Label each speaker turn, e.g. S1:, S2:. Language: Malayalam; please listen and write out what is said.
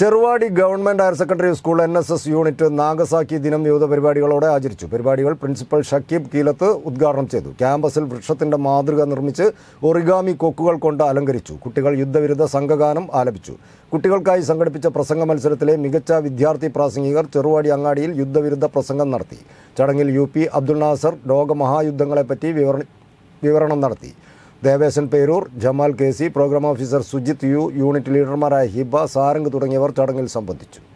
S1: Cheruvadi government higher secondary school N S S unit Nagasaki ദിനം വിവിധ പരിപാടികളോടെ ആചരിച്ചു പരിപാടികൾ പ്രിൻസിപ്പൽ ഷക്കീബ് കീലത്ത് ഉദ്ഘാടനം ചെയ്തു ക്യാമ്പസിൽ വൃക്ഷത്തിൻ്റെ മാതൃക നിർമ്മിച്ച് ഒറിഗാമി കൊക്കുകൾ കൊണ്ട് അലങ്കരിച്ചു കുട്ടികൾ യുദ്ധവിരുദ്ധ സംഘഗാനം ആലപിച്ചു കുട്ടികൾക്കായി സംഘടിപ്പിച്ച പ്രസംഗ മത്സരത്തിലെ മികച്ച വിദ്യാർത്ഥി പ്രാസംഗികർ ചെറുവാടി അങ്ങാടിയിൽ യുദ്ധവിരുദ്ധ പ്രസംഗം നടത്തി ചടങ്ങിൽ യു പി അബ്ദുൾ നാസർ ലോകമഹായുദ്ധങ്ങളെപ്പറ്റി വിവരണം നടത്തി Deveshan Peroor Jamal K C program officer Sujith U unit ലീഡർമാരായ ഹിബ സാരംഗ് തുടങ്ങിയവർ ചടങ്ങിൽ സംബന്ധിച്ചു